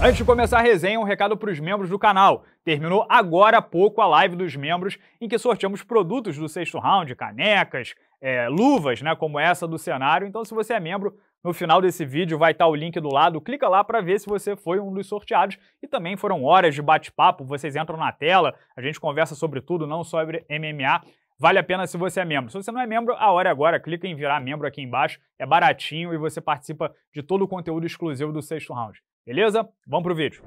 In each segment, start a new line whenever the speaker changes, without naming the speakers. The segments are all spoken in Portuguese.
Antes de começar a resenha, um recado para os membros do canal. Terminou agora há pouco a live dos membros em que sorteamos produtos do sexto round, canecas, é, luvas, né, como essa do cenário. Então, se você é membro, no final desse vídeo vai estar tá o link do lado, clica lá para ver se você foi um dos sorteados. E também foram horas de bate-papo, vocês entram na tela, a gente conversa sobre tudo, não só sobre MMA. Vale a pena se você é membro. Se você não é membro, a hora é agora, clica em virar membro aqui embaixo, é baratinho e você participa de todo o conteúdo exclusivo do sexto round. Beleza? Vamos pro vídeo.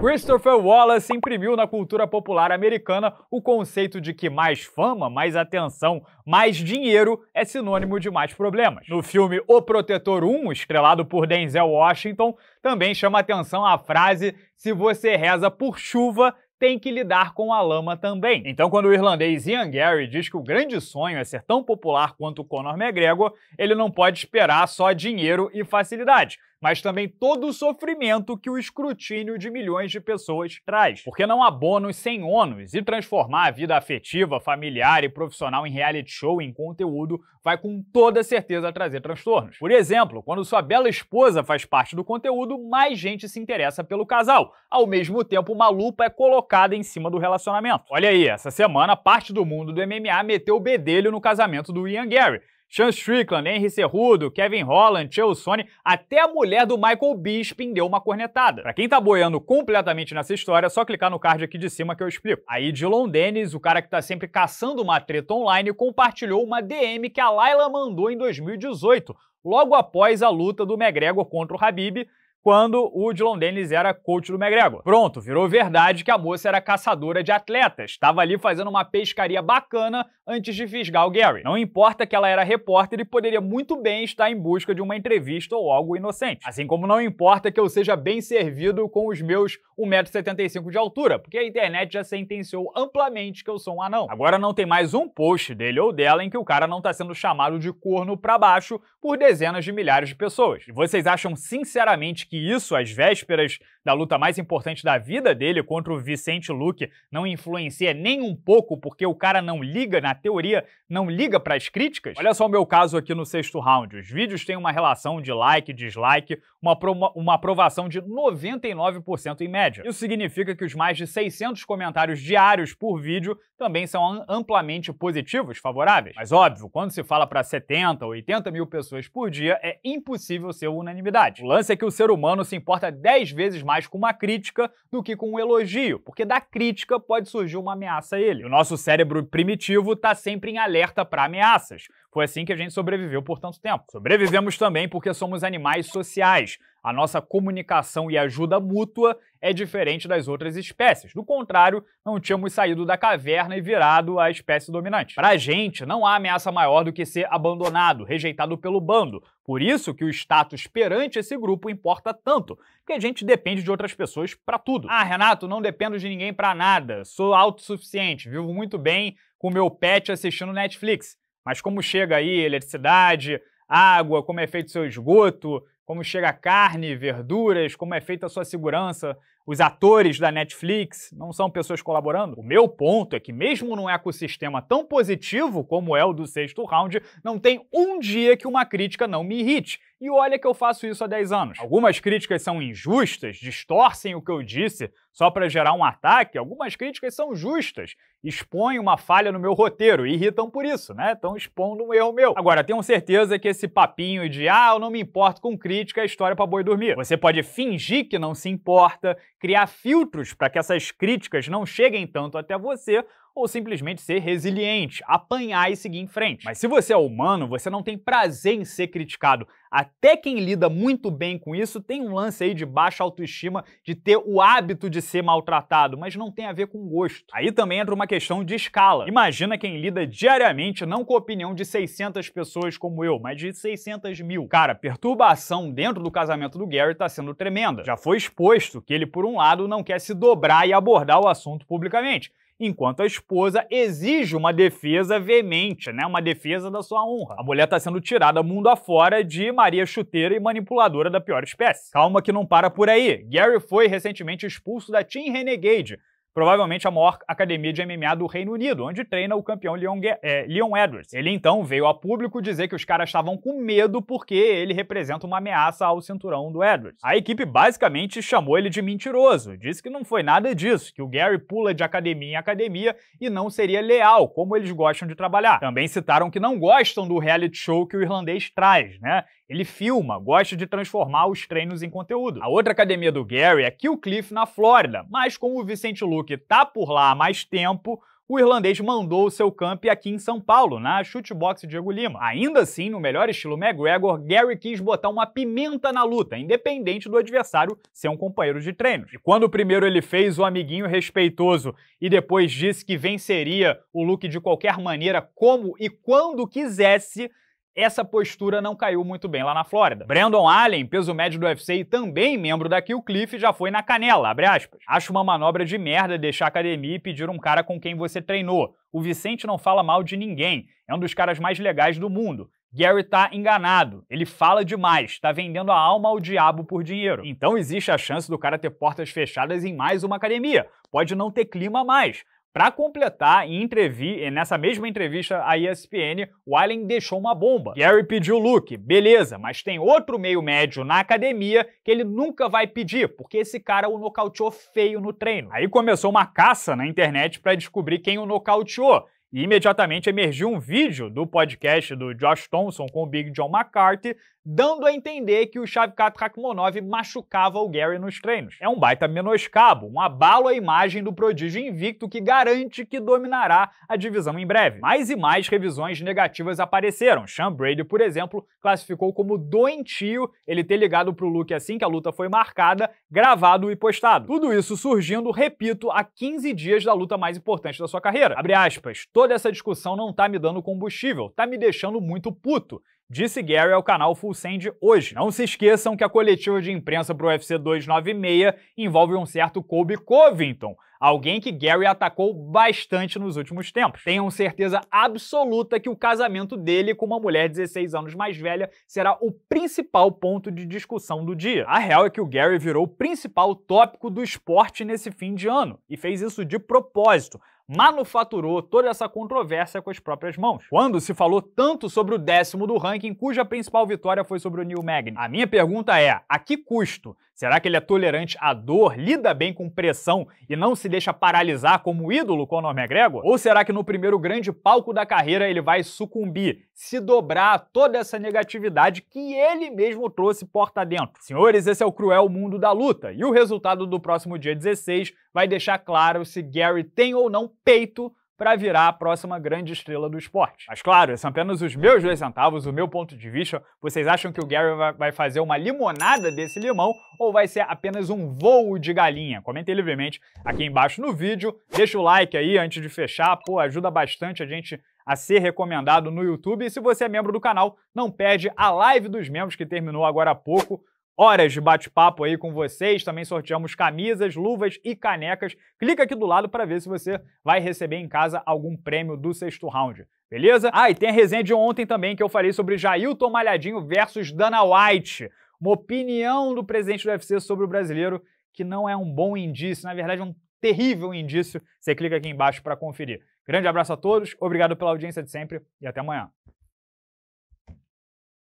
Christopher Wallace imprimiu na cultura popular americana o conceito de que mais fama, mais atenção, mais dinheiro é sinônimo de mais problemas. No filme O Protetor 1, estrelado por Denzel Washington, também chama atenção a frase: se você reza por chuva, tem que lidar com a lama também. Então, quando o irlandês Ian Gary diz que o grande sonho é ser tão popular quanto Conor McGregor, ele não pode esperar só dinheiro e facilidade mas também todo o sofrimento que o escrutínio de milhões de pessoas traz. Porque não há bônus sem ônus, e transformar a vida afetiva, familiar e profissional em reality show, em conteúdo, vai com toda certeza trazer transtornos. Por exemplo, quando sua bela esposa faz parte do conteúdo, mais gente se interessa pelo casal. Ao mesmo tempo, uma lupa é colocada em cima do relacionamento. Olha aí, essa semana, parte do mundo do MMA meteu o bedelho no casamento do Ian Gary Sean Strickland, Henry Cerrudo, Kevin Holland, Chael Sony, até a mulher do Michael Bispin deu uma cornetada. Pra quem tá boiando completamente nessa história, é só clicar no card aqui de cima que eu explico. Aí Dylan Dennis, o cara que tá sempre caçando uma treta online, compartilhou uma DM que a Layla mandou em 2018, logo após a luta do McGregor contra o Habib, quando o Dylan Dennis era coach do McGregor. Pronto, virou verdade que a moça era caçadora de atletas, estava ali fazendo uma pescaria bacana antes de fisgar o Gary. Não importa que ela era repórter e poderia muito bem estar em busca de uma entrevista ou algo inocente. Assim como não importa que eu seja bem servido com os meus 1,75m de altura, porque a internet já sentenciou amplamente que eu sou um anão. Agora não tem mais um post dele ou dela em que o cara não está sendo chamado de corno para baixo por dezenas de milhares de pessoas. E vocês acham sinceramente que isso, às vésperas da luta mais importante da vida dele contra o Vicente Luque, não influencia nem um pouco, porque o cara não liga, na teoria, não liga para as críticas? Olha só o meu caso aqui no sexto round. Os vídeos têm uma relação de like, dislike, uma, uma aprovação de 99% em média. Isso significa que os mais de 600 comentários diários por vídeo também são amplamente positivos, favoráveis. Mas óbvio, quando se fala para 70, 80 mil pessoas por dia, é impossível ser unanimidade. O lance é que o ser humano humano se importa 10 vezes mais com uma crítica do que com um elogio, porque da crítica pode surgir uma ameaça a ele. O nosso cérebro primitivo está sempre em alerta para ameaças. Foi assim que a gente sobreviveu por tanto tempo. Sobrevivemos também porque somos animais sociais. A nossa comunicação e ajuda mútua é diferente das outras espécies. Do contrário, não tínhamos saído da caverna e virado a espécie dominante. Para a gente, não há ameaça maior do que ser abandonado, rejeitado pelo bando. Por isso que o status perante esse grupo importa tanto, porque a gente depende de outras pessoas para tudo. Ah, Renato, não dependo de ninguém para nada. Sou autossuficiente, vivo muito bem com meu pet assistindo Netflix. Mas como chega aí eletricidade, água, como é feito seu esgoto, como chega carne, verduras, como é feita a sua segurança, os atores da Netflix não são pessoas colaborando? O meu ponto é que, mesmo num ecossistema tão positivo como é o do sexto round, não tem um dia que uma crítica não me irrite. E olha que eu faço isso há 10 anos. Algumas críticas são injustas, distorcem o que eu disse só para gerar um ataque, algumas críticas são justas, expõem uma falha no meu roteiro, irritam por isso, né? Estão expondo um erro meu. Agora, tenho certeza que esse papinho de ah, eu não me importo com crítica é história para boi dormir. Você pode fingir que não se importa, criar filtros para que essas críticas não cheguem tanto até você, ou simplesmente ser resiliente, apanhar e seguir em frente. Mas se você é humano, você não tem prazer em ser criticado. Até quem lida muito bem com isso tem um lance aí de baixa autoestima, de ter o hábito de ser maltratado, mas não tem a ver com gosto. Aí também entra uma questão de escala. Imagina quem lida diariamente não com a opinião de 600 pessoas como eu, mas de 600 mil. Cara, perturbação dentro do casamento do Gary tá sendo tremenda. Já foi exposto que ele, por um lado, não quer se dobrar e abordar o assunto publicamente enquanto a esposa exige uma defesa veemente, né? Uma defesa da sua honra. A mulher está sendo tirada mundo afora de Maria Chuteira e manipuladora da pior espécie. Calma que não para por aí. Gary foi recentemente expulso da Team Renegade provavelmente a maior academia de MMA do Reino Unido, onde treina o campeão Leon, é, Leon Edwards. Ele então veio a público dizer que os caras estavam com medo porque ele representa uma ameaça ao cinturão do Edwards. A equipe basicamente chamou ele de mentiroso, disse que não foi nada disso, que o Gary pula de academia em academia e não seria leal, como eles gostam de trabalhar. Também citaram que não gostam do reality show que o irlandês traz, né? Ele filma, gosta de transformar os treinos em conteúdo. A outra academia do Gary é Kill Cliff na Flórida, mas como o Vicente Lucas que está por lá há mais tempo, o irlandês mandou o seu camp aqui em São Paulo, na Shootbox Diego Lima. Ainda assim, no melhor estilo McGregor, Gary quis botar uma pimenta na luta, independente do adversário ser um companheiro de treino. E quando primeiro ele fez o amiguinho respeitoso e depois disse que venceria o Luke de qualquer maneira, como e quando quisesse, essa postura não caiu muito bem lá na Flórida. Brandon Allen, peso médio do UFC e também membro da Kill Cliff, já foi na canela, abre aspas. Acho uma manobra de merda deixar a academia e pedir um cara com quem você treinou. O Vicente não fala mal de ninguém, é um dos caras mais legais do mundo. Gary tá enganado, ele fala demais, tá vendendo a alma ao diabo por dinheiro. Então existe a chance do cara ter portas fechadas em mais uma academia, pode não ter clima mais, para completar, em entrevi eh, nessa mesma entrevista à ESPN, o Allen deixou uma bomba. Gary pediu Luke, beleza, mas tem outro meio médio na academia que ele nunca vai pedir, porque esse cara o nocauteou feio no treino. Aí começou uma caça na internet para descobrir quem o nocauteou. E imediatamente emergiu um vídeo do podcast do Josh Thompson com o Big John McCarthy dando a entender que o Shavkat Rakhmonov machucava o Gary nos treinos. É um baita menoscabo, um abalo à imagem do prodígio invicto que garante que dominará a divisão em breve. Mais e mais revisões negativas apareceram. Sean Brady, por exemplo, classificou como doentio ele ter ligado pro Luke assim que a luta foi marcada, gravado e postado. Tudo isso surgindo, repito, a 15 dias da luta mais importante da sua carreira. Abre aspas, toda essa discussão não tá me dando combustível, tá me deixando muito puto. Disse Gary ao canal Full Send hoje. Não se esqueçam que a coletiva de imprensa para o UFC 296 envolve um certo Kobe Covington, alguém que Gary atacou bastante nos últimos tempos. Tenham certeza absoluta que o casamento dele com uma mulher 16 anos mais velha será o principal ponto de discussão do dia. A real é que o Gary virou o principal tópico do esporte nesse fim de ano e fez isso de propósito manufaturou toda essa controvérsia com as próprias mãos. Quando se falou tanto sobre o décimo do ranking, cuja principal vitória foi sobre o Neil Magny? A minha pergunta é, a que custo Será que ele é tolerante à dor, lida bem com pressão e não se deixa paralisar como o ídolo Conor McGregor? Ou será que no primeiro grande palco da carreira ele vai sucumbir, se dobrar a toda essa negatividade que ele mesmo trouxe porta dentro? Senhores, esse é o cruel mundo da luta e o resultado do próximo dia 16 vai deixar claro se Gary tem ou não peito para virar a próxima grande estrela do esporte. Mas claro, são apenas os meus dois centavos, o meu ponto de vista. Vocês acham que o Gary vai fazer uma limonada desse limão ou vai ser apenas um voo de galinha? Comentem livremente aqui embaixo no vídeo. Deixa o like aí antes de fechar, pô, ajuda bastante a gente a ser recomendado no YouTube. E se você é membro do canal, não perde a live dos membros que terminou agora há pouco horas de bate-papo aí com vocês. Também sorteamos camisas, luvas e canecas. Clica aqui do lado para ver se você vai receber em casa algum prêmio do sexto round. Beleza? Ah, e tem a resenha de ontem também que eu falei sobre Jailton Malhadinho versus Dana White. Uma opinião do presidente do UFC sobre o brasileiro que não é um bom indício, na verdade é um terrível indício. Você clica aqui embaixo para conferir. Grande abraço a todos, obrigado pela audiência de sempre e até amanhã.